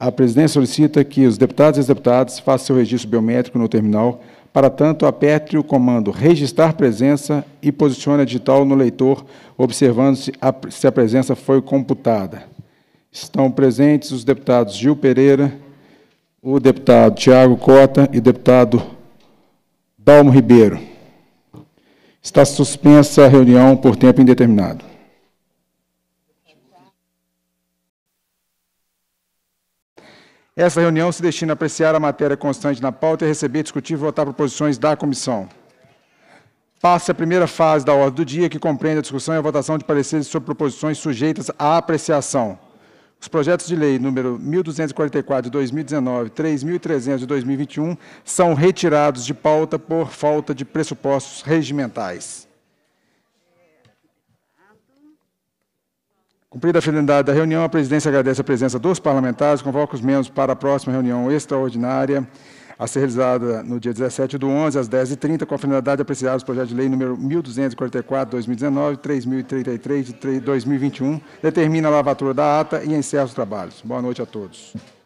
A presidência solicita que os deputados e as deputadas façam seu registro biométrico no terminal. Para tanto, aperte o comando Registrar Presença e posicione a digital no leitor, observando se a, se a presença foi computada. Estão presentes os deputados Gil Pereira, o deputado Tiago Cota e o deputado Dalmo Ribeiro. Está suspensa a reunião por tempo indeterminado. Essa reunião se destina a apreciar a matéria constante na pauta e receber, discutir e votar proposições da comissão. Passa a primeira fase da ordem do dia, que compreende a discussão e a votação de pareceres sobre proposições sujeitas à apreciação. Os projetos de lei número 1244 de 2019, 3300 de 2021 são retirados de pauta por falta de pressupostos regimentais. Cumprida a finalidade da reunião, a presidência agradece a presença dos parlamentares, convoca os membros para a próxima reunião extraordinária a ser realizada no dia 17 do 11, às 10h30, com a finalidade de apreciar os projetos de lei número 1244, 2019, 3033, de 2021, determina a lavatura da ata e encerra os trabalhos. Boa noite a todos.